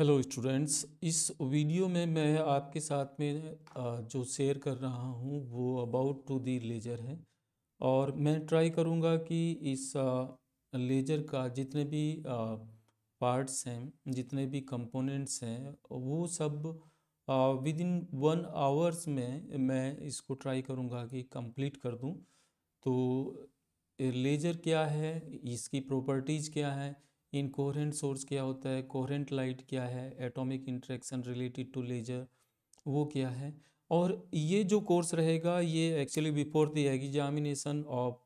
Hello students इस video में मैं आपके साथ में जो शेयर कर रहा हूँ वो अबाउट टू दी लेज़र है और मैं ट्राई करूँगा कि इस लेज़र का जितने भी पार्ट्स हैं जितने भी कंपोनेंट्स हैं वो सब विद इन वन आवर्स में मैं इसको ट्राई करूँगा कि कंप्लीट कर दूँ तो लेज़र क्या है इसकी प्रॉपर्टीज़ क्या है इनकोहरेंट सोर्स क्या होता है कोहरेंट लाइट क्या है atomic interaction related to laser वो क्या है और ये जो कोर्स रहेगा ये actually before the examination of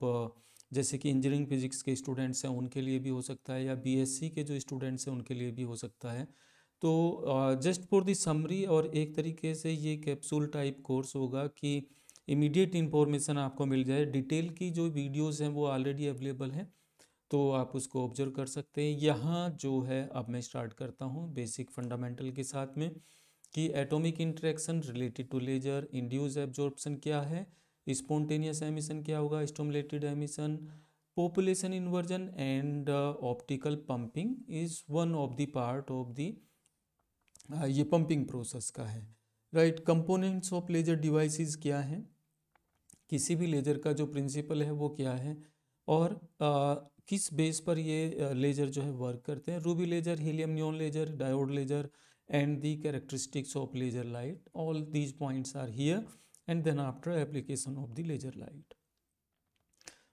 जैसे कि इंजीनियरिंग फिजिक्स के स्टूडेंट्स हैं उनके लिए भी हो सकता है या बीएससी के जो स्टूडेंट्स हैं उनके लिए भी हो सकता है तो जस्ट फॉर द समरी और एक तरीके से ये कैप्सूल टाइप कोर्स होगा कि इमीडिएट इन्फॉर्मेशन आपको मिल जाए डिटेल की जो वीडियोस हैं वो ऑलरेडी अवेलेबल हैं तो आप उसको ऑब्जर्व कर सकते हैं यहाँ जो है अब मैं स्टार्ट करता हूँ बेसिक फंडामेंटल के साथ में कि atomic interaction related to laser induced absorption क्या है स्पॉन्टेनियस एमिशन क्या होगा stimulated emission population inversion and optical pumping is one of the part of the ये पंपिंग प्रोसेस का है right components of laser devices क्या हैं किसी भी लेजर का जो प्रिंसिपल है वो क्या है और uh, किस बेस पर ये लेजर जो है वर्क करते हैं ruby laser helium neon laser diode laser and the characteristics of laser light all these points are here and then after application of the laser light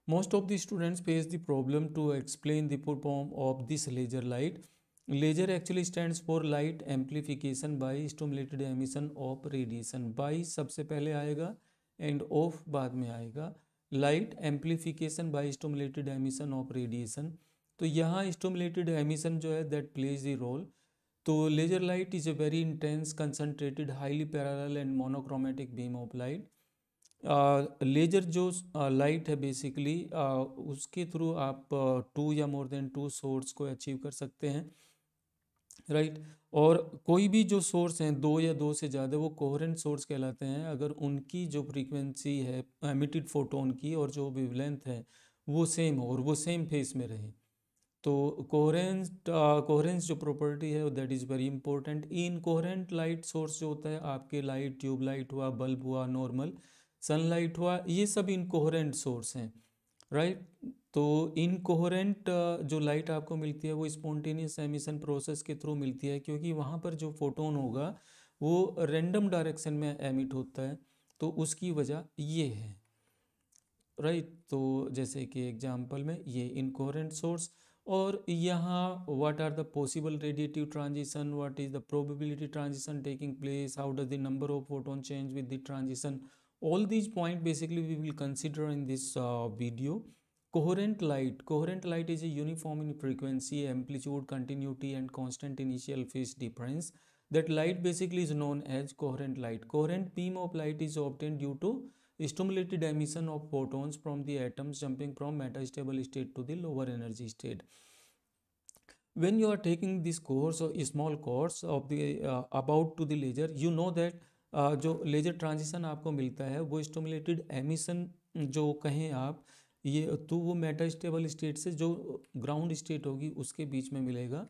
most of the students face the problem to explain term of this laser light laser actually stand for light amplification by stimulated emission of radiation by सबसे पहले आएगा and of बाद में आएगा light amplification by stimulated emission of radiation तो यहाँ stimulated emission जो है दैट प्लेज द रोल तो laser light is a very intense concentrated highly parallel and monochromatic beam of light laser जो लाइट uh, है बेसिकली uh, उसके through आप two uh, या मोर देन टू सोर्स को achieve कर सकते हैं राइट right? और कोई भी जो सोर्स हैं दो या दो से ज़्यादा वो कोहरेंट सोर्स कहलाते हैं अगर उनकी जो फ्रीक्वेंसी है एमिटेड फोटोन की और जो वेवलेंथ है वो सेम हो और वो सेम फेस में रहे तो कोहरेंस कोहरेंस जो प्रॉपर्टी है that is very important in coherent light source जो होता है आपके लाइट ट्यूबलाइट हुआ बल्ब हुआ नॉर्मल सनलाइट हुआ ये सब इनकोहरेंट सोर्स हैं राइट तो इनकोहरेंट जो लाइट आपको मिलती है वो स्पॉन्टेनियस एमिशन प्रोसेस के थ्रू मिलती है क्योंकि वहाँ पर जो फोटोन होगा वो रेंडम डायरेक्शन में एमिट होता है तो उसकी वजह ये है राइट तो जैसे कि एग्जाम्पल में ये इनकोहरेंट सोर्स और यहाँ what are the possible radiative transition what is the probability transition taking place how does the number of photon change with the transition all these point basically we will consider in this video coherent light coherent light is a uniform in frequency amplitude continuity and constant initial phase difference that light basically is known as coherent light coherent beam of light is obtained due to स्टमुलेटेड emission of photons from the atoms jumping from metastable state to the lower energy state when you are taking this course small course of the about to the laser you know that जो laser transition आपको मिलता है वो स्टमुलेटेड emission जो कहें आप ये तो वो मेटा स्टेबल स्टेट से जो ग्राउंड स्टेट होगी उसके बीच में मिलेगा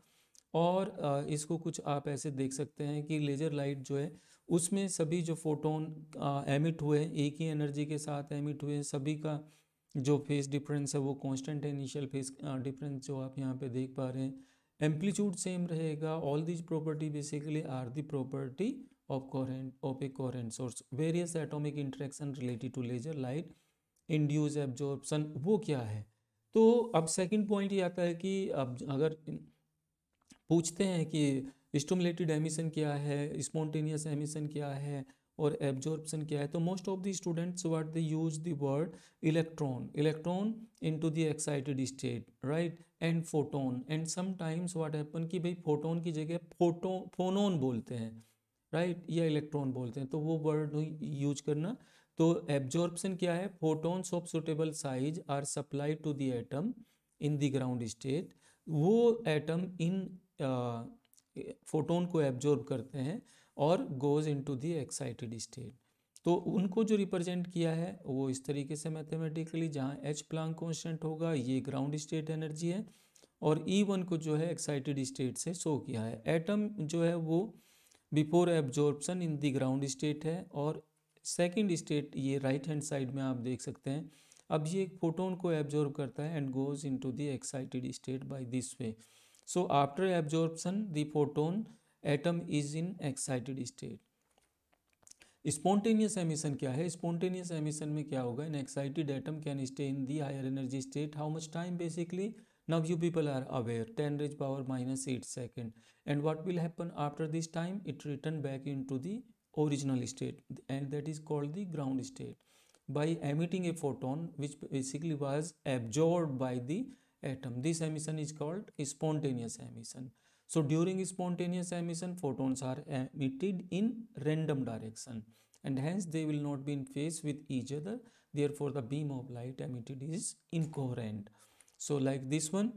और इसको कुछ आप ऐसे देख सकते हैं कि लेज़र लाइट जो है उसमें सभी जो फोटोन एमिट हुए हैं एक ही एनर्जी के साथ एमिट हुए हैं सभी का जो फेस डिफरेंस है वो कांस्टेंट है इनिशियल फेस डिफरेंस जो आप यहाँ पे देख पा रहे हैं एम्पलीट्यूड सेम रहेगा all these property basically are the property of coherent of a coherent source various atomic interaction related to laser light induced absorption वो क्या है तो अब सेकंड पॉइंट ये आता है कि अब अगर पूछते हैं कि स्टमुलेटेड एमिशन क्या है स्पॉन्टेनियस एमिशन क्या है और एब्जॉर्प्शन क्या है तो most of the students what they use the word electron electron into the excited state right and photon and sometimes what happen कि भाई फोटोन की जगह फोटो फोनोन बोलते हैं राइट right? या इलेक्ट्रॉन बोलते हैं तो वो वर्ड यूज करना तो एब्जॉर्प्शन क्या है photons of suitable size are supply to the atom in the ground state वो एटम इन फोटोन को एब्जॉर्ब करते हैं और goes into the excited state तो उनको जो रिप्रेजेंट किया है वो इस तरीके से मैथमेटिकली जहाँ एच प्लान कॉन्स्टेंट होगा ये ग्राउंड स्टेट एनर्जी है और ई e वन को जो है एक्साइटेड स्टेट से शो किया है एटम जो है वो before absorption in the ground state है और सेकेंड स्टेट ये राइट हैंड साइड में आप देख सकते हैं अब ये एक फोटोन को एब्जॉर्ब करता है and goes into the excited state by this way so after absorption the photon atom is in excited state spontaneous emission क्या है स्पॉन्टेनियस एमिशन में क्या होगा in excited atom can stay in the higher energy state how much time basically now you people are aware ten raise power minus eight second and what will happen after this time it return back into the original state and that is called the ground state by emitting a photon which basically was absorbed by the atom. This emission is called spontaneous emission. So during spontaneous emission photons are emitted in random direction and hence they will not be in phase with each other therefore the beam of light emitted is incoherent. So like this one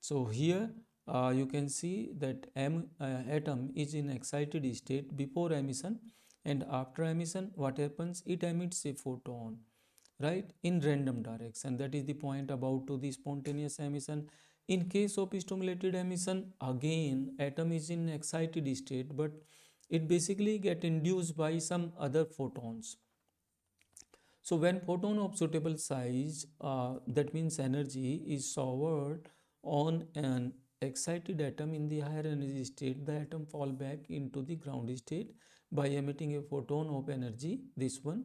so here uh, you can see that M uh, atom is in excited state before emission and after emission what happens it emits a photon right in random direction that is the point about to the spontaneous emission in case of stimulated emission again atom is in excited state but it basically get induced by some other photons so when photon of suitable size uh, that means energy is showered on an excited atom in the higher energy state, the atom fall back into the ground state by emitting a photon of energy, this one,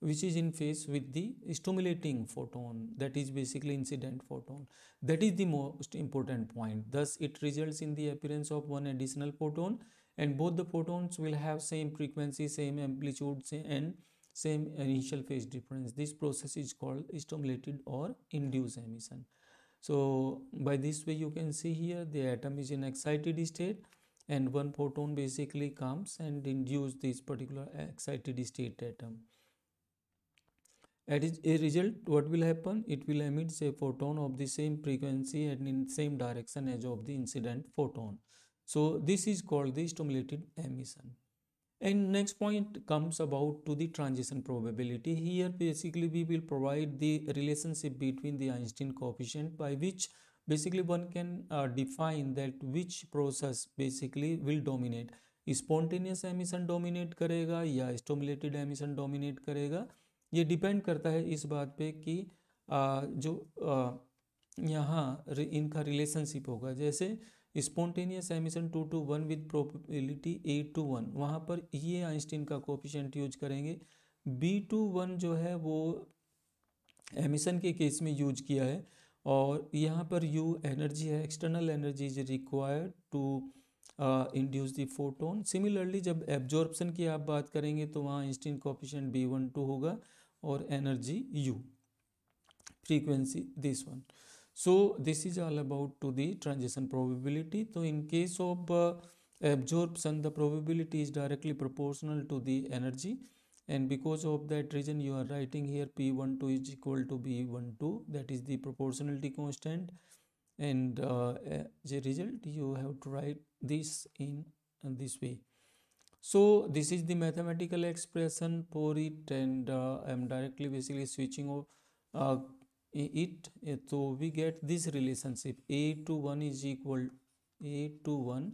which is in phase with the stimulating photon, that is basically incident photon. That is the most important point. Thus, it results in the appearance of one additional photon and both the photons will have same frequency, same amplitude same, and same initial phase difference. This process is called stimulated or induced emission so by this way you can see here the atom is in excited state and one photon basically comes and induce this particular excited state atom as a result what will happen it will emit a photon of the same frequency and in same direction as of the incident photon so this is called the stimulated emission and next point comes about to the transition probability here basically we will provide the relationship between the Einstein coefficient by which basically one can uh, define that which process basically will dominate spontaneous emission dominate करेगा या स्टोमुलेटेड emission dominate करेगा ये depend करता है इस बात पे कि आ, जो आ, यहाँ इनका रिलेशनशिप होगा जैसे spontaneous emission two two one with probability A two one वहाँ पर ये आइंस्टीन का कोफिशेंट यूज करेंगे बी टू वन जो है वो एमिशन के केस में यूज किया है और यहाँ पर यू एनर्जी है external energy is required to induce the photon similarly जब एब्जॉर्प्शन की आप बात करेंगे तो वहाँ Einstein coefficient B one two होगा और energy U frequency this one So this is all about to the transition probability. So in case of uh, absorption, the probability is directly proportional to the energy and because of that reason you are writing here P12 is equal to B12 that is the proportionality constant and uh, as a result you have to write this in this way. So this is the mathematical expression for it and uh, I am directly basically switching off uh, it so we get this relationship a to 1 is equal a to 1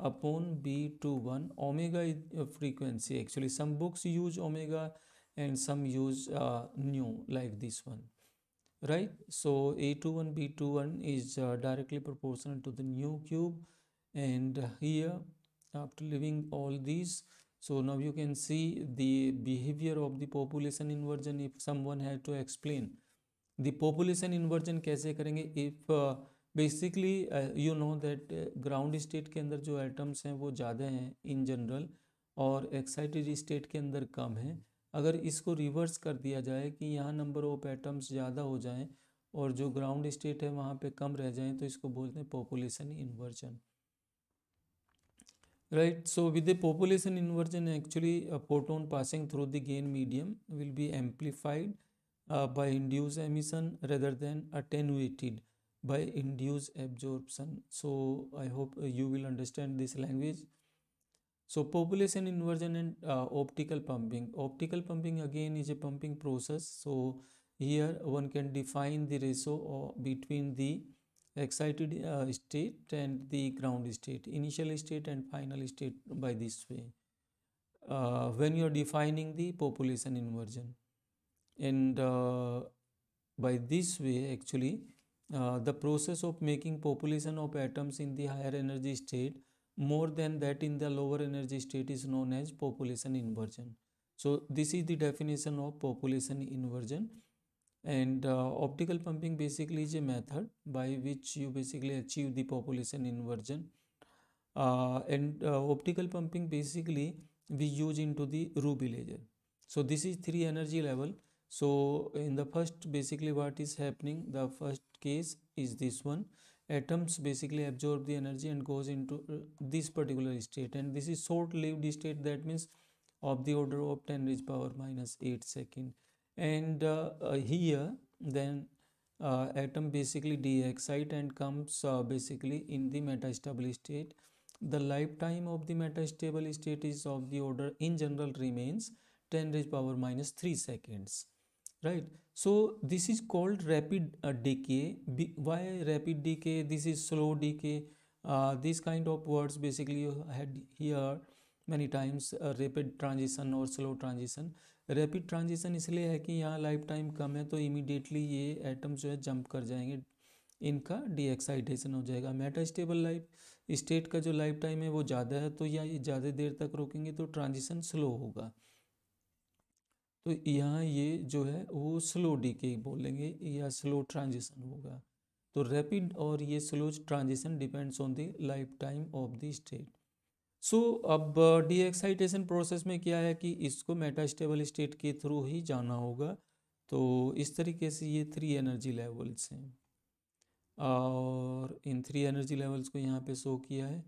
upon b to 1 omega is frequency actually some books use omega and some use uh, nu like this one right so a to 1 b to 1 is uh, directly proportional to the nu cube and here after leaving all these so now you can see the behavior of the population inversion if someone had to explain the population inversion कैसे करेंगे if basically you know that ground state के अंदर जो atoms हैं वो ज़्यादा हैं in general और एक्साइटेड स्टेट के अंदर कम है अगर इसको रिवर्स कर दिया जाए कि यहाँ नंबर ऑफ एटम्स ज़्यादा हो जाएं और जो ग्राउंड स्टेट है वहाँ पे कम रह जाएं तो इसको बोलते हैं population inversion right so with the population inversion actually a passing through the the medium will be amplified uh, by induced emission rather than attenuated by induced absorption. So I hope uh, you will understand this language. So population inversion and uh, optical pumping. Optical pumping again is a pumping process. So here one can define the ratio uh, between the excited uh, state and the ground state, initial state and final state by this way. Uh, when you are defining the population inversion and uh, by this way actually uh, the process of making population of atoms in the higher energy state more than that in the lower energy state is known as population inversion. So this is the definition of population inversion and uh, optical pumping basically is a method by which you basically achieve the population inversion uh, and uh, optical pumping basically we use into the ruby laser. So this is three energy level so in the first basically what is happening the first case is this one atoms basically absorb the energy and goes into uh, this particular state and this is short lived state that means of the order of 10 raised power minus 8 second and uh, uh, here then uh, atom basically de deexcite and comes uh, basically in the metastable state the lifetime of the metastable state is of the order in general remains 10 raised power minus 3 seconds right so this is called rapid uh, decay Be why rapid decay this is slow decay uh, this kind of words basically you had here many times uh, rapid transition or slow transition rapid transition इसलिए है कि यहाँ life time कम है तो immediately ये atom जो है jump कर जाएंगे इनका डीएक्साइटेशन हो जाएगा मेटा स्टेबल लाइफ स्टेट का जो लाइफ टाइम है वो ज़्यादा है तो या ये ज़्यादा देर तक रुकेंगे तो ट्रांजिशन स्लो होगा तो यहाँ ये जो है वो स्लो डीके बोलेंगे या स्लो ट्रांजिशन होगा तो रैपिड और ये slow transition depends on the life time of the state so अब डीएक्साइटेशन uh, प्रोसेस में क्या है कि इसको मेटास्टेबल स्टेट के थ्रू ही जाना होगा तो इस तरीके से ये थ्री एनर्जी लेवल्स हैं और इन थ्री एनर्जी लेवल्स को यहाँ पे शो किया है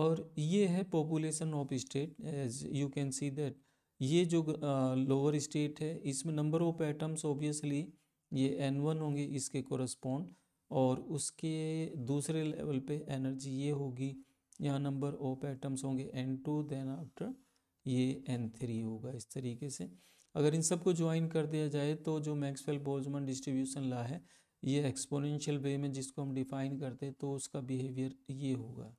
और ये है population of state as you can see that ये जो लोअर स्टेट है इसमें नंबर ऑफ एटम्स ऑब्वियसली ये एन वन होंगे इसके कोरस्पोंड और उसके दूसरे लेवल पे एनर्जी ये होगी यहाँ नंबर ऑफ एटम्स होंगे एन टू देन आफ्टर ये एन थ्री होगा इस तरीके से अगर इन सबको ज्वाइन कर दिया जाए तो जो मैक्सवेल बोल्जमन डिस्ट्रीब्यूशन ला है ये एक्सपोनेंशियल वे में जिसको हम डिफाइन करते हैं तो उसका बिहेवियर ये होगा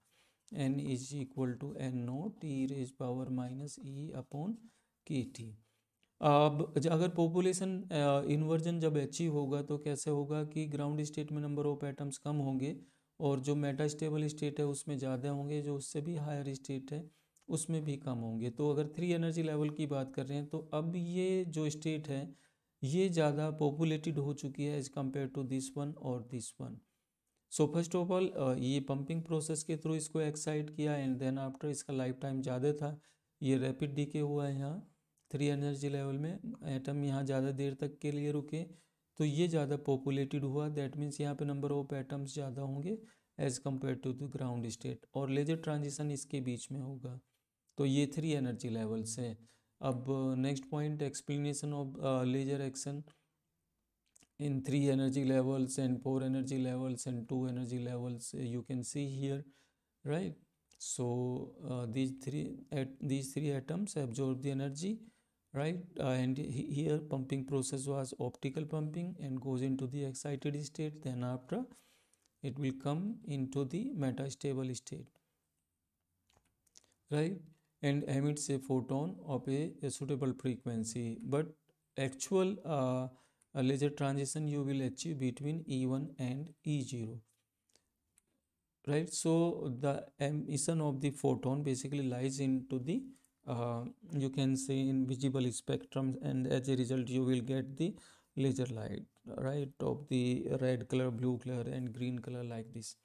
N is equal to N naught e raise power minus E upon k T अब अगर पॉपुलेशन इन्वर्जन जब अचीव होगा तो कैसे होगा कि ग्राउंड स्टेट में नंबर ऑफ एटम्स कम होंगे और जो मेटा स्टेबल स्टेट है उसमें ज़्यादा होंगे जो उससे भी हायर स्टेट है उसमें भी कम होंगे तो अगर थ्री एनर्जी लेवल की बात कर रहे हैं तो अब ये जो स्टेट है ये ज़्यादा पॉपुलेटेड हो चुकी है as compare to this one और this one so first of all ये पंपिंग प्रोसेस के थ्रू इसको एक्साइट किया एंड देन आफ्टर इसका लाइफ टाइम ज़्यादा था ये रैपिड डीके हुआ है यहाँ थ्री एनर्जी लेवल में एटम यहाँ ज़्यादा देर तक के लिए रुके तो ये ज़्यादा पॉपुलेटेड हुआ दैट मीन्स यहाँ पे नंबर ऑफ एटम्स ज़्यादा होंगे as compare to the ground state और लेजर ट्रांजिशन इसके बीच में होगा तो ये थ्री एनर्जी लेवल्स हैं अब next point explanation of laser action in three energy levels and four energy levels and two energy levels you can see here right so these three these three atoms absorb the energy right uh, and here pumping process was optical pumping and goes into the excited state then after it will come into the metastable state right and emits a photon of a, a suitable frequency but actual uh, laser transition you will achieve between e1 and e0 right so the emission of the photon basically lies into the uh, you can see in visible spectrum and as a result you will get the laser light right of the red color blue color and green color like this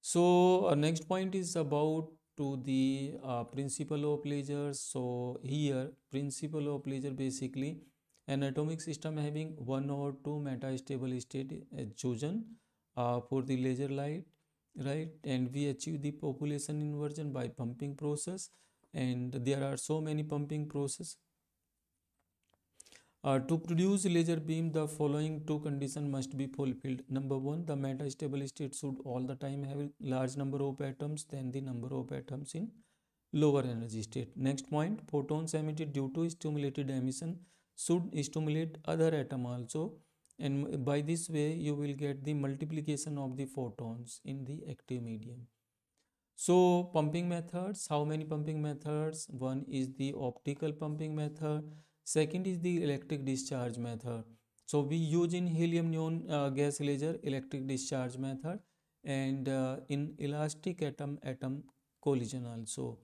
so uh, next point is about to the uh, principle of laser so here principle of laser basically an atomic system having one or two metastable state is chosen uh, for the laser light right and we achieve the population inversion by pumping process and there are so many pumping process uh, to produce laser beam the following two conditions must be fulfilled number one the metastable stable state should all the time have large number of atoms than the number of atoms in lower energy state next point photons emitted due to stimulated emission should stimulate other atom also and by this way you will get the multiplication of the photons in the active medium so pumping methods, how many pumping methods? One is the optical pumping method. Second is the electric discharge method. So we use in helium neon uh, gas laser electric discharge method and uh, in elastic atom atom collision also.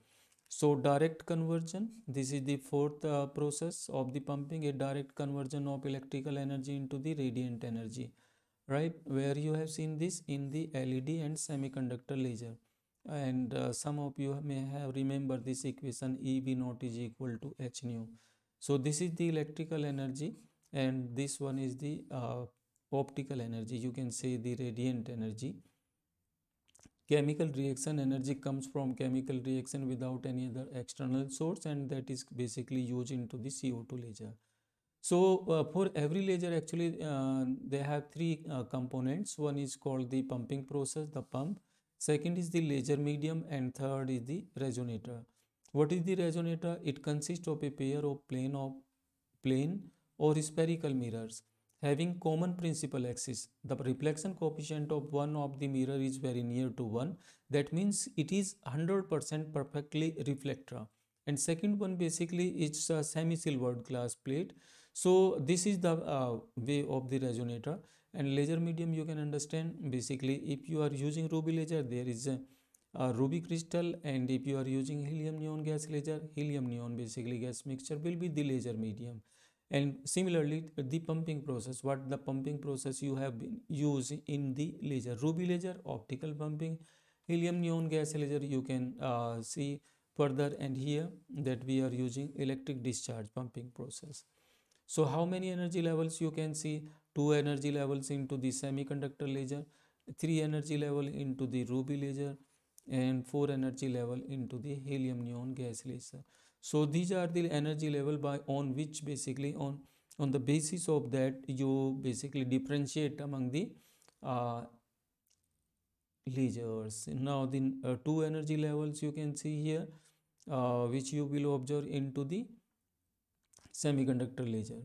So direct conversion, this is the fourth uh, process of the pumping, a direct conversion of electrical energy into the radiant energy, right? Where you have seen this in the LED and semiconductor laser and uh, some of you may have remembered this equation EB naught is equal to H nu. So this is the electrical energy and this one is the uh, optical energy you can say the radiant energy. Chemical reaction energy comes from chemical reaction without any other external source and that is basically used into the CO2 laser. So uh, for every laser actually uh, they have three uh, components one is called the pumping process the pump second is the laser medium and third is the resonator what is the resonator it consists of a pair of plane of plane or spherical mirrors having common principal axis the reflection coefficient of one of the mirror is very near to 1 that means it is 100% perfectly reflector and second one basically it's a semi silvered glass plate so this is the uh, way of the resonator and laser medium you can understand basically if you are using ruby laser there is a, a ruby crystal and if you are using helium neon gas laser helium neon basically gas mixture will be the laser medium and similarly the pumping process what the pumping process you have been used in the laser ruby laser optical pumping helium neon gas laser you can uh, see further and here that we are using electric discharge pumping process so how many energy levels you can see 2 energy levels into the semiconductor laser 3 energy level into the ruby laser and 4 energy level into the helium neon gas laser so these are the energy level by on which basically on on the basis of that you basically differentiate among the uh, lasers now the uh, two energy levels you can see here uh, which you will observe into the semiconductor laser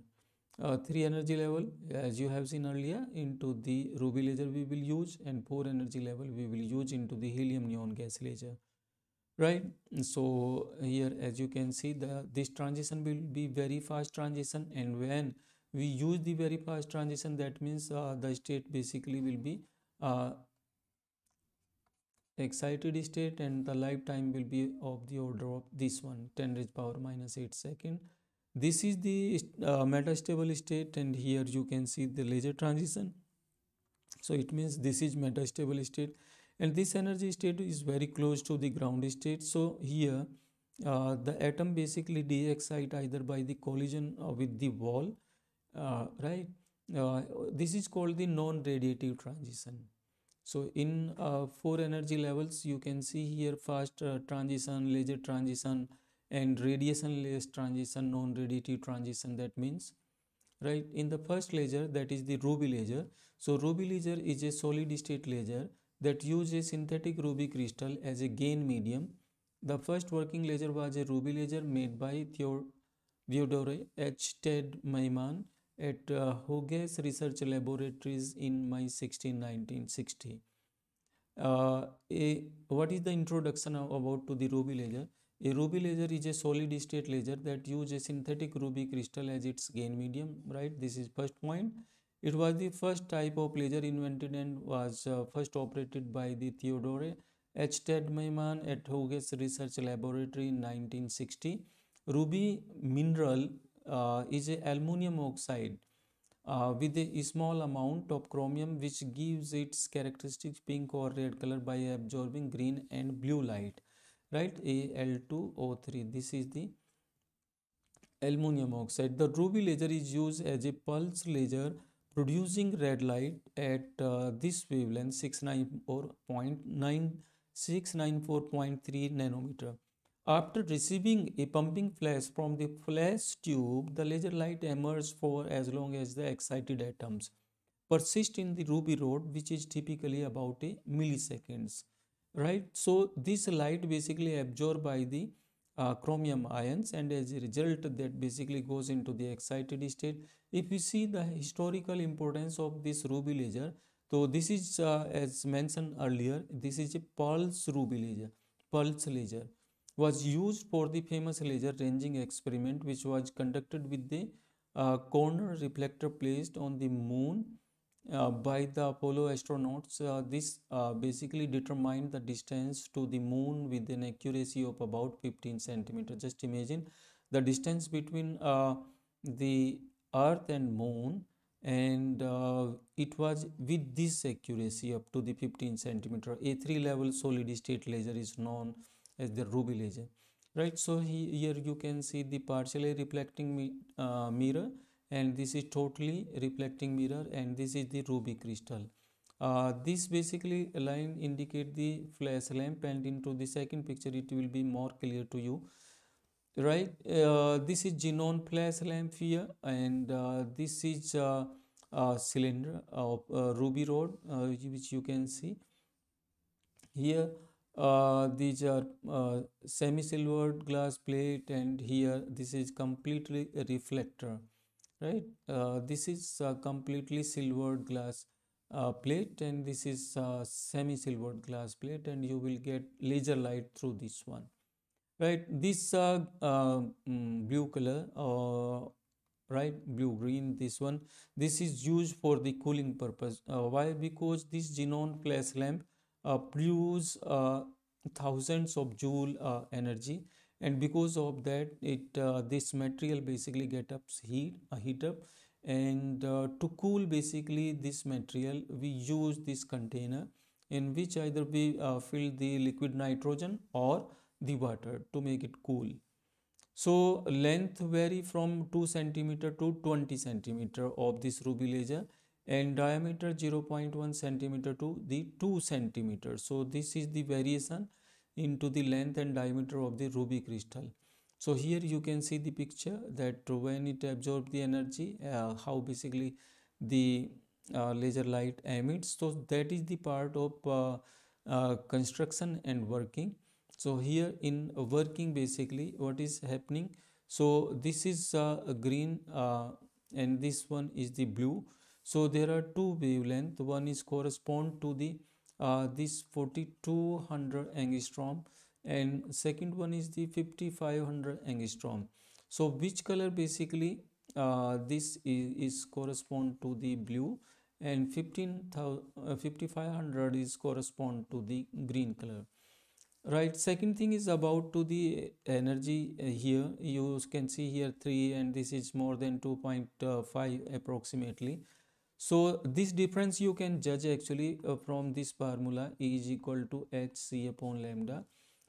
uh, 3 energy level as you have seen earlier into the ruby laser we will use and 4 energy level we will use into the helium neon gas laser right so here as you can see the this transition will be very fast transition and when we use the very fast transition that means uh, the state basically will be uh, excited state and the lifetime will be of the order of this one 10 raised power minus 8 second this is the uh, metastable state and here you can see the laser transition so it means this is metastable state and this energy state is very close to the ground state so here uh, the atom basically de-excite either by the collision uh, with the wall uh, right uh, this is called the non-radiative transition so in uh, four energy levels you can see here first uh, transition laser transition and radiation-less transition, non-radiative transition that means right in the first laser that is the ruby laser so ruby laser is a solid state laser that uses synthetic ruby crystal as a gain medium the first working laser was a ruby laser made by theodore h ted maiman at uh, Hughes research laboratories in may 16 1960 uh, a, what is the introduction about to the ruby laser a ruby laser is a solid state laser that uses a synthetic ruby crystal as its gain medium, right? This is first point. It was the first type of laser invented and was uh, first operated by the Theodore H. Tedmayman at Hughes Research Laboratory in 1960. Ruby mineral uh, is a aluminum oxide uh, with a small amount of chromium which gives its characteristic pink or red color by absorbing green and blue light right al2o3 this is the aluminum oxide the ruby laser is used as a pulse laser producing red light at uh, this wavelength six nine four point nine six nine four point three nanometer after receiving a pumping flash from the flash tube the laser light emerges for as long as the excited atoms persist in the ruby rod which is typically about a milliseconds right so this light basically absorbed by the uh, chromium ions and as a result that basically goes into the excited state if you see the historical importance of this ruby laser so this is uh, as mentioned earlier this is a pulse ruby laser pulse laser was used for the famous laser ranging experiment which was conducted with the uh, corner reflector placed on the moon uh, by the Apollo astronauts. Uh, this uh, basically determined the distance to the moon with an accuracy of about 15 centimeter. Just imagine the distance between the earth and moon and uh, it was with this accuracy up to the 15 centimeter a3 level solid state laser is known as the ruby laser right so he, here you can see the partially reflecting uh, mirror and this is totally reflecting mirror and this is the ruby crystal uh, this basically line indicate the flash lamp and into the second picture it will be more clear to you right uh, this is xenon flash lamp here and uh, this is uh, a cylinder of uh, ruby rod uh, which you can see here these are semi silvered glass plate and here this is completely reflector right uh, this is a completely silvered glass uh, plate and this is a semi silvered glass plate and you will get laser light through this one right this uh, um, blue color uh, right blue green this one this is used for the cooling purpose uh, why because this xenon flash lamp produces thousands of joule energy and because of that it uh, this material basically get up heat a uh, heat up and uh, to cool basically this material we use this container in which either we uh, fill the liquid nitrogen or the water to make it cool so length vary from 2 centimeter to 20 centimeter of this ruby laser and diameter 0.1 centimeter to the 2 centimeter so this is the variation into the length and diameter of the ruby crystal so here you can see the picture that when it absorbs the energy uh, how basically the uh, laser light emits so that is the part of uh, uh construction and working so here in working basically what is happening so this is uh, green uh, and this one is the blue so there are two wavelength one is correspond to the uh, this 4200 angstrom and second one is the 5500 angstrom so which color basically uh, this is, is, correspond to the blue and 15 uh, 5500 is correspond to the green color right second thing is about to the energy uh, here you can see here 3 and this is more than 2.5 approximately so this difference you can judge actually uh, from this formula E is equal to hc upon lambda.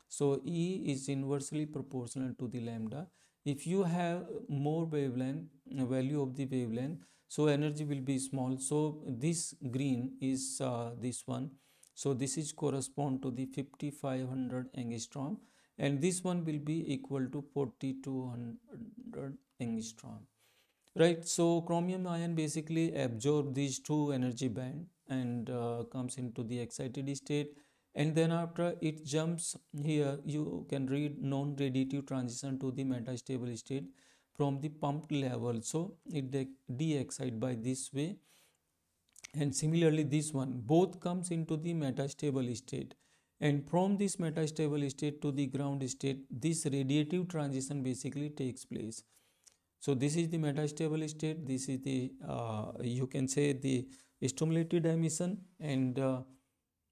So E is inversely proportional to the lambda. If you have more wavelength uh, value of the wavelength, so energy will be small. So this green is uh, this one. So this is correspond to the 5500 angstrom and this one will be equal to 4200 angstrom right so chromium ion basically absorbs these two energy band and uh, comes into the excited state and then after it jumps here you can read non-radiative transition to the metastable state from the pumped level so it de-excite by this way and similarly this one both comes into the metastable state and from this metastable state to the ground state this radiative transition basically takes place so this is the metastable state. This is the uh, you can say the stimulated emission and uh,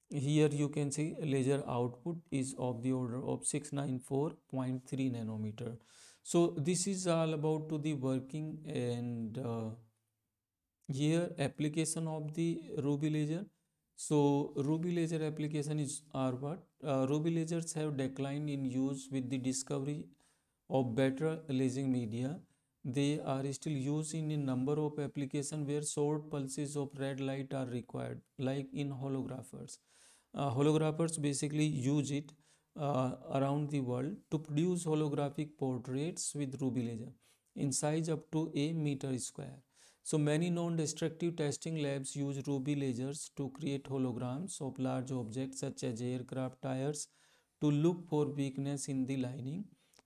here you can see laser output is of the order of 694.3 nanometer. So this is all about to the working and uh, here application of the ruby laser. So ruby laser application is are what uh, ruby lasers have declined in use with the discovery of better lasing media They are still used in a number of applications where short pulses of red light are required, like in holographers. Uh, holographers basically use it uh, around the world to produce holographic portraits with ruby laser in size up to a meter square. So many non-destructive testing labs use ruby lasers to create holograms of large objects such as aircraft tires to look for weakness in the lining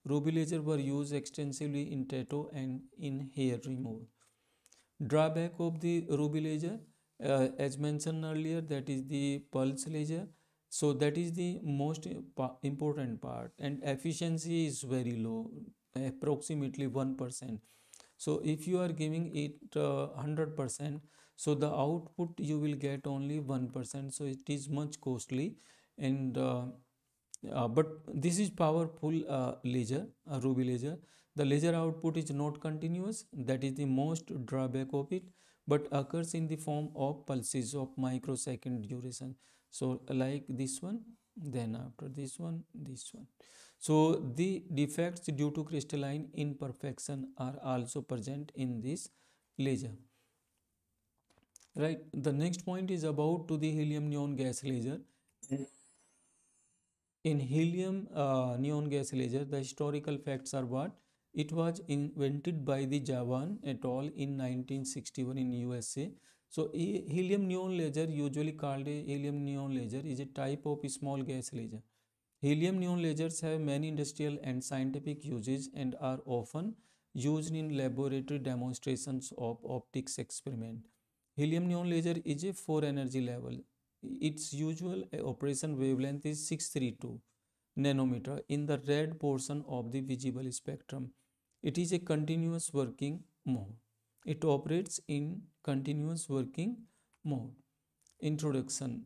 Ruby laser were used extensively in tattoo and in hair removal. Drawback of the ruby laser, uh, as mentioned earlier, that is the pulse laser. So that is the most important part and efficiency is very low, approximately 1%. So if you are giving it 100%, uh, so the output you will get only 1%. So it is much costly and uh, uh, but this is powerful uh, laser a ruby laser the laser output is not continuous that is the most drawback of it but occurs in the form of pulses of microsecond duration so like this one then after this one this one so the defects due to crystalline imperfection are also present in this laser right the next point is about to the helium neon gas laser in helium uh, neon gas laser, the historical facts are what? It was invented by the Javan et al. in 1961 in USA. So helium neon laser, usually called a helium neon laser, is a type of small gas laser. Helium neon lasers have many industrial and scientific uses and are often used in laboratory demonstrations of optics experiment. Helium neon laser is a 4 energy level its usual eh, operation wavelength is 632 nanometer in the red portion of the visible spectrum. It is a continuous working mode. It operates in continuous working mode. Introduction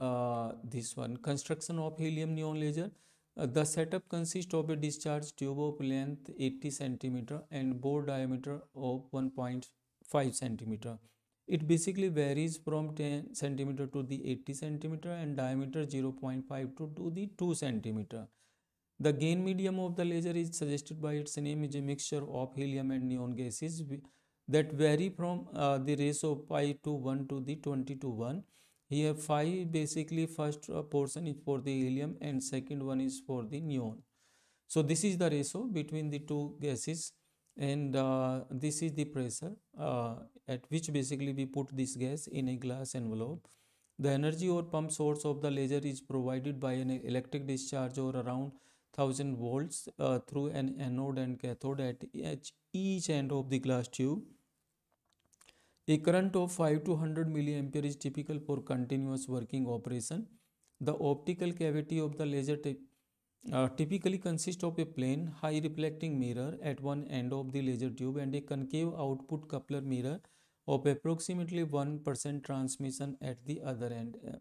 uh, this one construction of helium neon laser uh, the setup consists of a discharge tube of length 80 centimeter and bore diameter of 1.5 centimeter it basically varies from 10 centimeter to the 80 centimeter and diameter 0.52 to the 2 centimeter. The gain medium of the laser is suggested by its name is a mixture of helium and neon gases that vary from uh, the ratio of pi to 1 to the 20 to 1. Here phi basically first uh, portion is for the helium and second one is for the neon. So this is the ratio between the two gases and uh, this is the pressure uh, at which basically we put this gas in a glass envelope the energy or pump source of the laser is provided by an electric discharge or around 1000 volts uh, through an anode and cathode at each, each end of the glass tube a current of 5 to 100 milliampere is typical for continuous working operation the optical cavity of the laser uh, typically consist of a plain high reflecting mirror at one end of the laser tube and a concave output coupler mirror of approximately 1% transmission at the other end. Uh,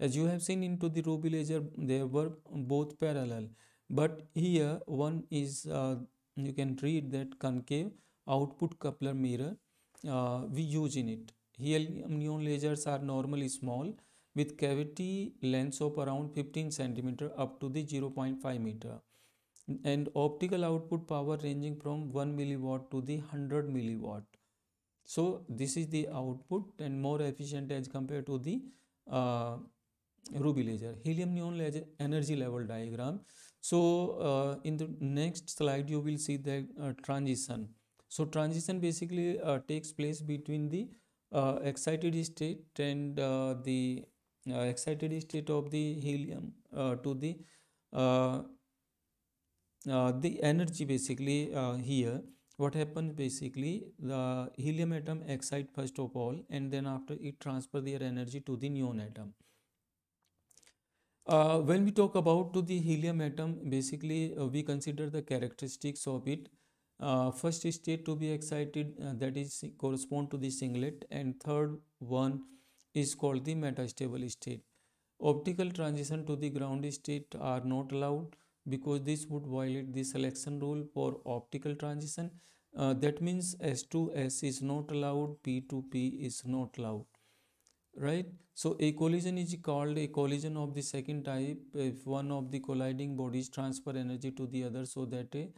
as you have seen into the Ruby laser, they were both parallel. But here one is, uh, you can read that concave output coupler mirror uh, we use in it. Here neon lasers are normally small with cavity lengths of around 15 cm up to the 0.5 meter and optical output power ranging from 1 milliwatt to the 100 milliwatt. So this is the output and more efficient as compared to the uh, ruby laser helium neon laser energy level diagram so uh, in the next slide you will see the uh, transition so transition basically uh, takes place between the uh, excited state and uh, the uh, excited state of the helium uh, to the uh, the energy basically here what happens basically the helium atom excite first of all and then after it transfer their energy to the neon atom uh, when we talk about to the helium atom basically uh, we consider the characteristics of it uh, first state to be excited that is correspond to the singlet and third one is called the metastable state. Optical transition to the ground state are not allowed because this would violate the selection rule for optical transition. Uh, that means S2S is not allowed, P2P is not allowed. Right? So a collision is called a collision of the second type if one of the colliding bodies transfer energy to the other so that a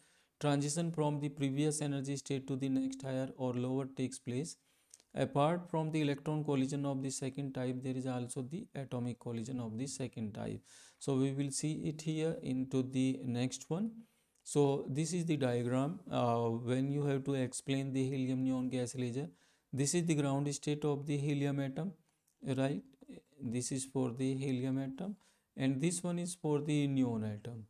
transition from the previous energy state to the next higher or lower takes place apart from the electron collision of the second type there is also the atomic collision of the second type so we will see it here into the next one so this is the diagram uh, when you have to explain the helium neon gas laser this is the ground state of the helium atom right this is for the helium atom and this one is for the neon atom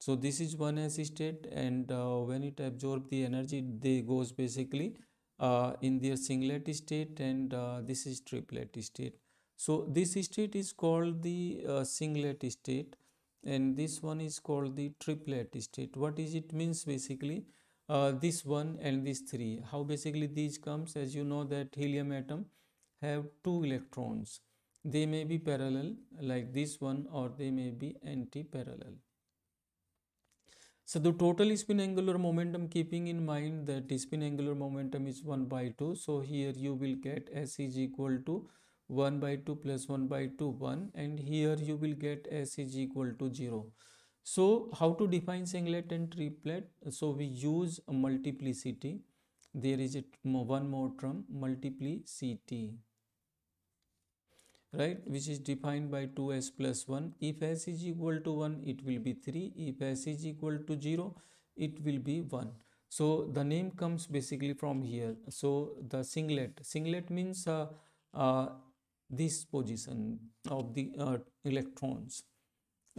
so this is one s state and uh, when it absorbs the energy they goes basically uh, in their singlet state and uh, this is triplet state. So this state is called the uh, singlet state and this one is called the triplet state. What is it means basically uh, this one and this three. How basically these comes as you know that helium atom have two electrons. They may be parallel like this one or they may be anti-parallel. So the total spin angular momentum keeping in mind that spin angular momentum is 1 by 2. So here you will get S is equal to 1 by 2 plus 1 by 2 1 and here you will get S is equal to 0. So how to define singlet and triplet? So we use multiplicity. There is a, one more term multiplicity right which is defined by 2s plus 1 if s is equal to 1 it will be 3 if s is equal to 0 it will be 1 so the name comes basically from here so the singlet singlet means uh, uh, this position of the uh, electrons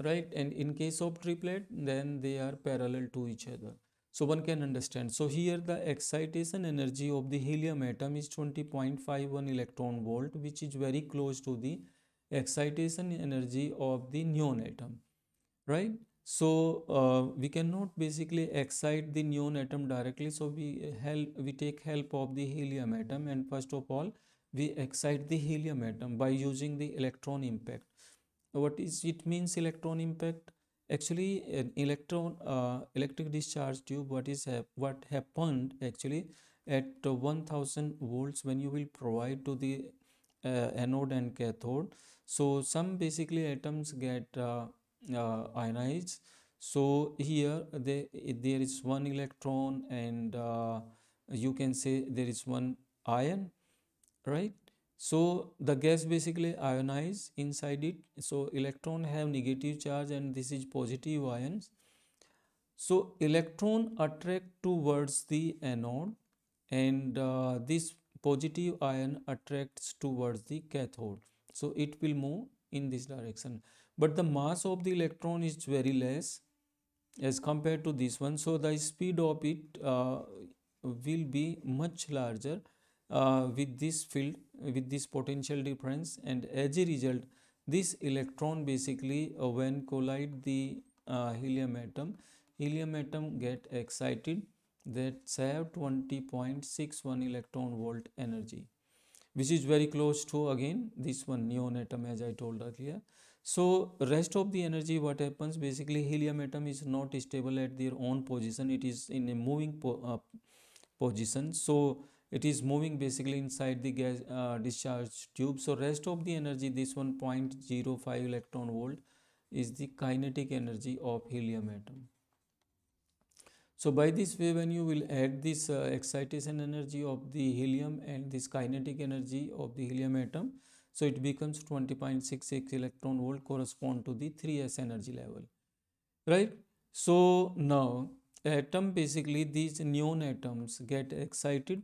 right and in case of triplet then they are parallel to each other so one can understand. So here the excitation energy of the helium atom is 20.51 electron volt which is very close to the excitation energy of the neon atom. Right? So uh, we cannot basically excite the neon atom directly. So we help, we take help of the helium atom and first of all we excite the helium atom by using the electron impact. What is it means electron impact? actually an electron uh, electric discharge tube what is hap what happened actually at 1000 volts when you will provide to the uh, anode and cathode so some basically atoms get uh, uh ionized so here they, there is one electron and uh, you can say there is one ion right so the gas basically ionize inside it. So electron have negative charge and this is positive ions. So electron attract towards the anode and uh, this positive ion attracts towards the cathode. So it will move in this direction. But the mass of the electron is very less as compared to this one. So the speed of it uh, will be much larger uh, with this field with this potential difference and as a result this electron basically uh, when collide the uh, helium atom helium atom get excited that save 20.61 electron volt energy which is very close to again this one neon atom as I told earlier. So rest of the energy what happens basically helium atom is not stable at their own position it is in a moving po uh, position. So it is moving basically inside the gas uh, discharge tube so rest of the energy this one 0.05 electron volt is the kinetic energy of helium atom so by this way when you will add this uh, excitation energy of the helium and this kinetic energy of the helium atom so it becomes 20.66 electron volt correspond to the 3s energy level right so now atom basically these neon atoms get excited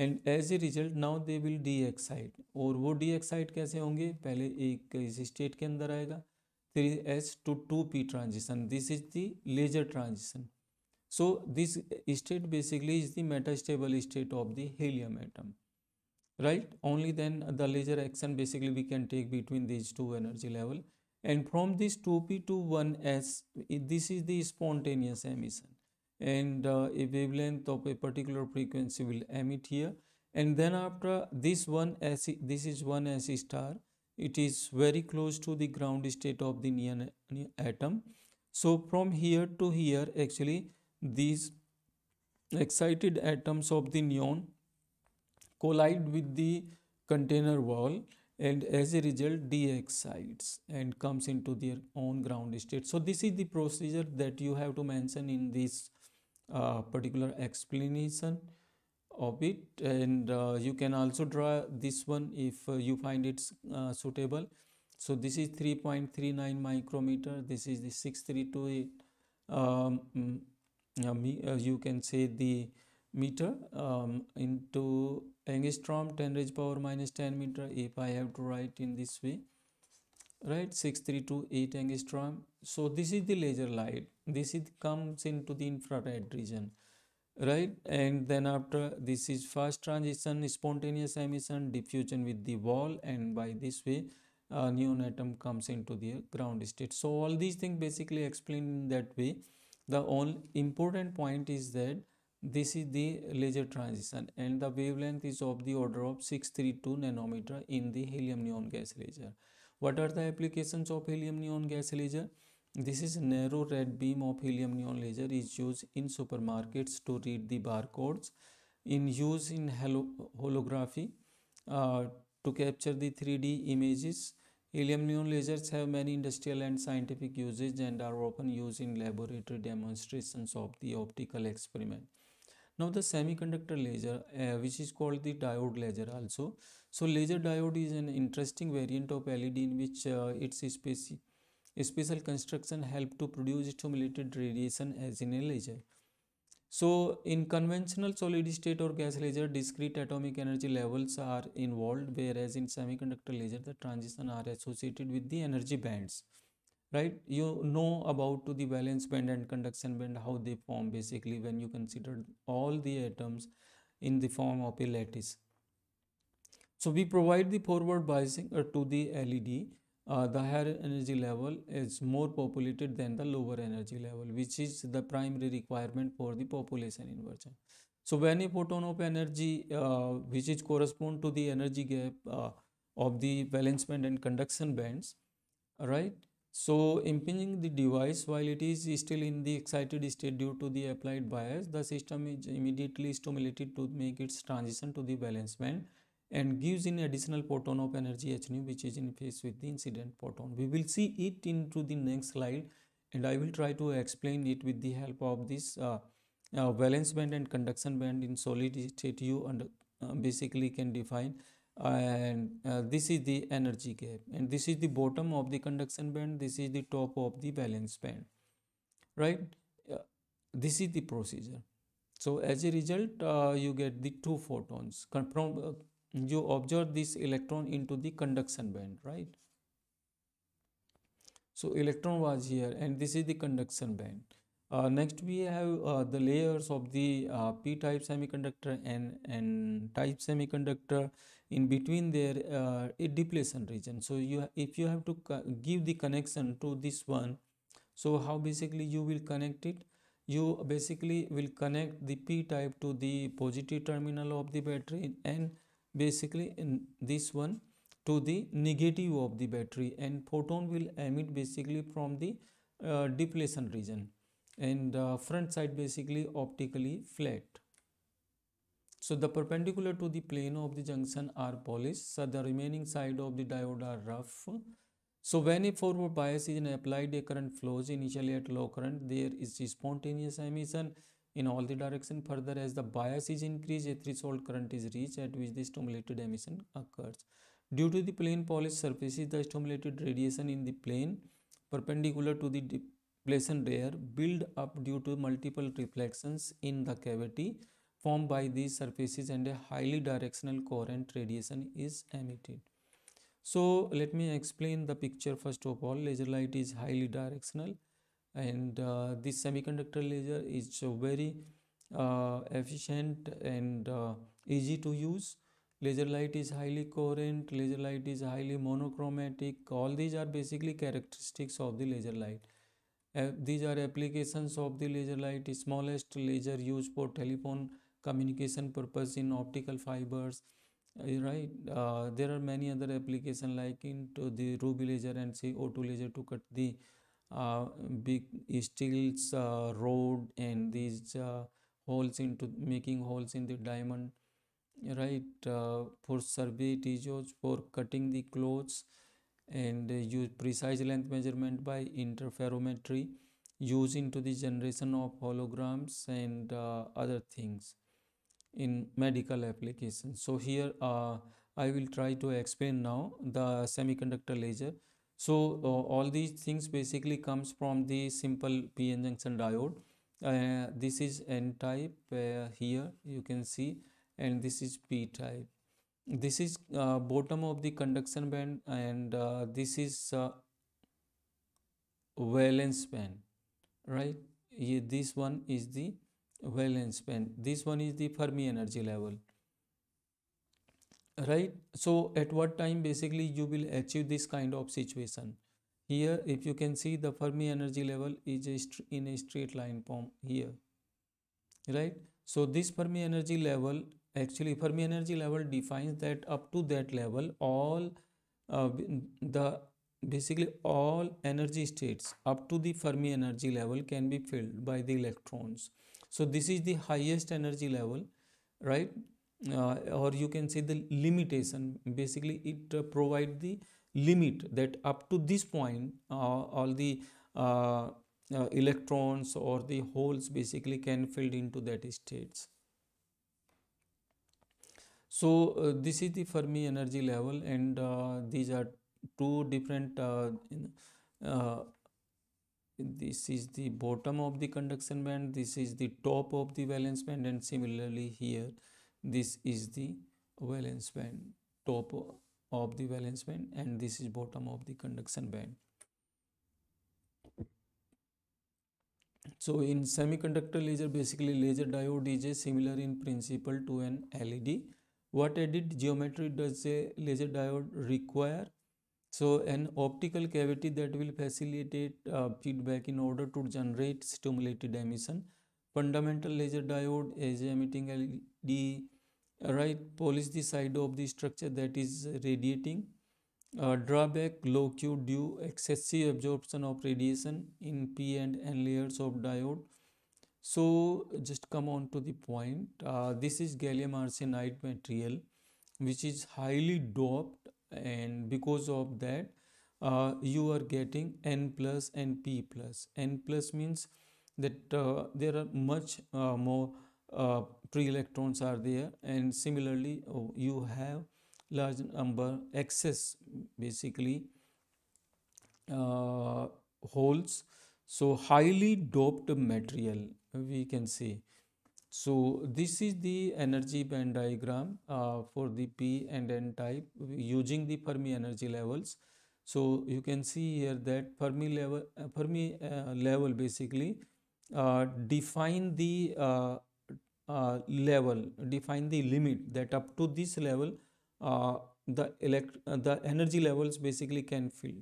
and as a result now they will deexcite और वो D Exide कैसे होंगे पहले एक इस state के अंदर आएगा three S to two P transition this is the laser transition so this state basically is the metastable state of the helium atom right only then the laser action basically we can take between this two energy level and from this two P to one S this is the spontaneous emission and uh, a wavelength of a particular frequency will emit here and then after this one as this is one AC star it is very close to the ground state of the neon atom so from here to here actually these excited atoms of the neon collide with the container wall and as a result de-excites and comes into their own ground state so this is the procedure that you have to mention in this a particular explanation of it and uh, you can also draw this one if uh, you find it uh, suitable so this is 3.39 micrometer this is the 632 um, uh, you can say the meter um, into angstrom 10 raised power minus 10 meter if i have to write in this way right 6328 angstrom so this is the laser light this is comes into the infrared region right and then after this is first transition spontaneous emission diffusion with the wall and by this way a neon atom comes into the ground state so all these things basically explained in that way the only important point is that this is the laser transition and the wavelength is of the order of 632 nanometer in the helium neon gas laser what are the applications of helium neon gas laser? This is narrow red beam of helium neon laser is used in supermarkets to read the barcodes. In use in holography uh, to capture the 3D images. Helium neon lasers have many industrial and scientific uses and are often used in laboratory demonstrations of the optical experiment. Now the semiconductor laser uh, which is called the diode laser also so laser diode is an interesting variant of LED in which uh, its speci special construction help to produce stimulated radiation as in a laser. So in conventional solid state or gas laser discrete atomic energy levels are involved whereas in semiconductor laser the transition are associated with the energy bands right you know about the valence band and conduction band how they form basically when you consider all the atoms in the form of a lattice so we provide the forward biasing uh, to the LED. Uh, the higher energy level is more populated than the lower energy level, which is the primary requirement for the population inversion. So when a photon of energy, uh, which is correspond to the energy gap uh, of the valence band and conduction bands, right? So impinging the device while it is still in the excited state due to the applied bias, the system is immediately stimulated to make its transition to the valence band and gives in additional photon of energy h nu which is in phase with the incident photon. We will see it into the next slide and I will try to explain it with the help of this uh, uh, valence band and conduction band in solid state you under, uh, basically can define and uh, this is the energy gap and this is the bottom of the conduction band this is the top of the valence band right uh, this is the procedure so as a result uh, you get the two photons from you observe this electron into the conduction band right so electron was here and this is the conduction band uh, next we have uh, the layers of the uh, p-type semiconductor and n type semiconductor in between there uh, a depletion region so you if you have to give the connection to this one so how basically you will connect it you basically will connect the p-type to the positive terminal of the battery and basically in this one to the negative of the battery and photon will emit basically from the uh, depletion region and uh, front side basically optically flat. So the perpendicular to the plane of the junction are polished so the remaining side of the diode are rough. So when a forward bias is applied a current flows initially at low current there is spontaneous emission in all the direction. Further, as the bias is increased, a threshold current is reached at which the stimulated emission occurs. Due to the plane polished surfaces, the stimulated radiation in the plane perpendicular to the depletion layer build up due to multiple reflections in the cavity formed by these surfaces and a highly directional coherent radiation is emitted. So let me explain the picture first of all laser light is highly directional and uh, this semiconductor laser is very uh, efficient and uh, easy to use laser light is highly coherent laser light is highly monochromatic all these are basically characteristics of the laser light uh, these are applications of the laser light smallest laser used for telephone communication purpose in optical fibers uh, right uh, there are many other applications like into the ruby laser and CO2 laser to cut the uh, big steels uh, rod and these uh, holes into making holes in the diamond right uh, for survey it is used for cutting the clothes and uh, use precise length measurement by interferometry used into the generation of holograms and uh, other things in medical applications so here i will try to explain now the semiconductor laser so uh, all these things basically comes from the simple p-n junction diode. Uh, this is n-type here you can see and this is p-type. This is uh, bottom of the conduction band and this is valence band right yeah, this one is the valence band this one is the fermi energy level right so at what time basically you will achieve this kind of situation here if you can see the fermi energy level is a in a straight line form here right so this fermi energy level actually fermi energy level defines that up to that level all uh, the basically all energy states up to the fermi energy level can be filled by the electrons so this is the highest energy level right uh, or you can say the limitation basically it uh, provide the limit that up to this point uh, all the uh, electrons or the holes basically can filled into that states so uh, this is the Fermi energy level and uh, these are two different uh, this is the bottom of the conduction band this is the top of the valence band and similarly here this is the valence band top of the valence band and this is bottom of the conduction band so in semiconductor laser basically laser diode is similar in principle to an led what added geometry does a laser diode require so an optical cavity that will facilitate uh, feedback in order to generate stimulated emission fundamental laser diode as emitting LED right polish the side of the structure that is radiating uh, drawback low Q due excessive absorption of radiation in P and N layers of diode so just come on to the point uh, this is gallium arsenide material which is highly doped and because of that uh, you are getting N plus and P plus N plus means that uh, there are much uh, more free uh, electrons are there and similarly you have large number excess basically holes so highly doped material we can see. so this is the energy band diagram uh, for the p and n type using the fermi energy levels so you can see here that fermi level uh, fermi uh, level basically uh, define the uh, uh, level, define the limit that up to this level uh, the elect uh, the energy levels basically can fill.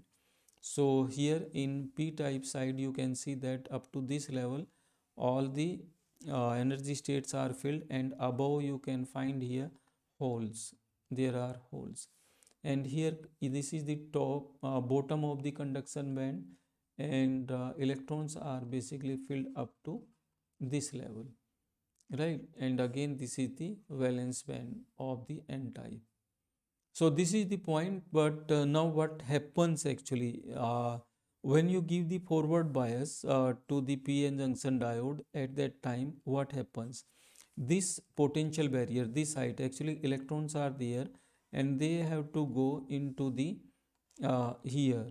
So here in p-type side you can see that up to this level all the energy states are filled and above you can find here holes there are holes and here this is the top bottom of the conduction band and uh, electrons are basically filled up to this level right and again this is the valence band of the n type so this is the point but uh, now what happens actually uh, when you give the forward bias uh, to the pn junction diode at that time what happens this potential barrier this height actually electrons are there and they have to go into the uh, here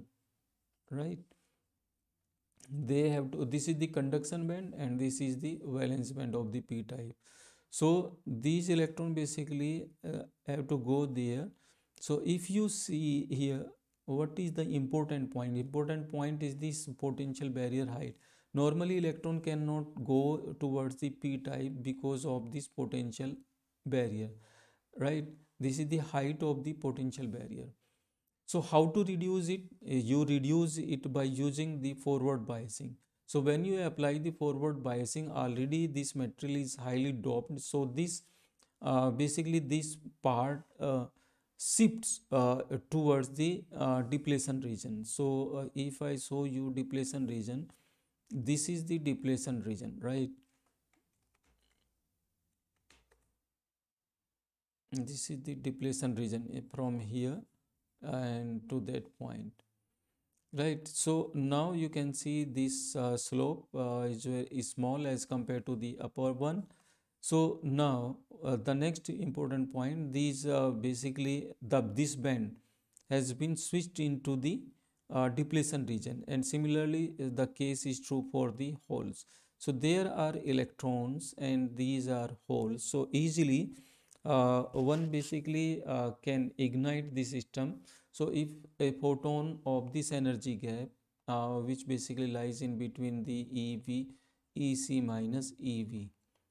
right they have to this is the conduction band and this is the valence band of the p type so these electron basically uh, have to go there so if you see here what is the important point important point is this potential barrier height normally electron cannot go towards the p type because of this potential barrier right this is the height of the potential barrier so how to reduce it? Eh, you reduce it by using the forward biasing. So when you apply the forward biasing already this material is highly doped. So this uh, basically this part uh, shifts uh, towards the uh, depletion region. So uh, if I show you depletion region, this is the depletion region, right? This is the depletion region eh, from here and to that point right so now you can see this uh, slope uh, is, is, small as compared to the upper one so now uh, the next important point these uh, basically the this band has been switched into the uh, depletion region and similarly uh, the case is true for the holes so there are electrons and these are holes so easily uh, one basically uh, can ignite the system so if a photon of this energy gap uh, which basically lies in between the EV EC minus EV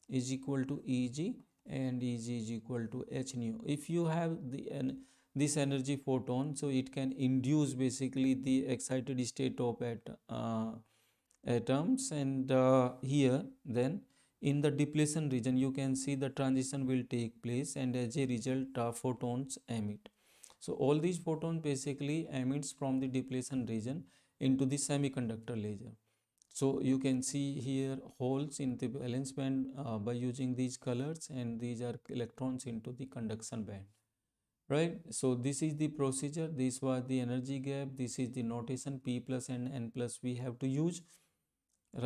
is equal to EG and Eg is equal to h nu. If you have the an, this energy photon, so it can induce basically the excited state of at, uh, atoms and uh, here then in the depletion region you can see the transition will take place and as a result uh, photons emit so all these photons basically emits from the depletion region into the semiconductor laser so you can see here holes in the valence band uh, by using these colors and these are electrons into the conduction band right so this is the procedure this was the energy gap this is the notation p plus and n plus we have to use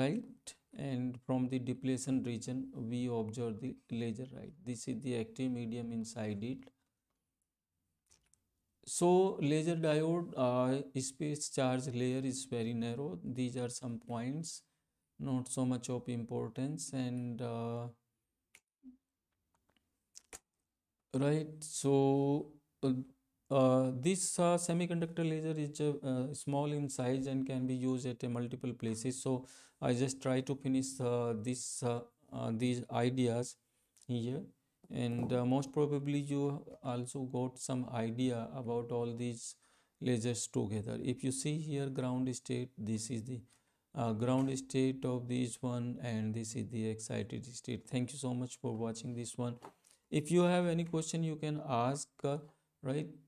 right and from the depletion region we observe the laser right this is the active medium inside it so laser diode uh, space charge layer is very narrow these are some points not so much of importance and uh, right so uh, uh, this uh, semiconductor laser is uh, small in size and can be used at uh, multiple places so i just try to finish uh, this these ideas here and most probably you also got some idea about all these lasers together if you see here ground state this is the ground state of this one and this is the excited state thank you so much for watching this one if you have any question you can ask right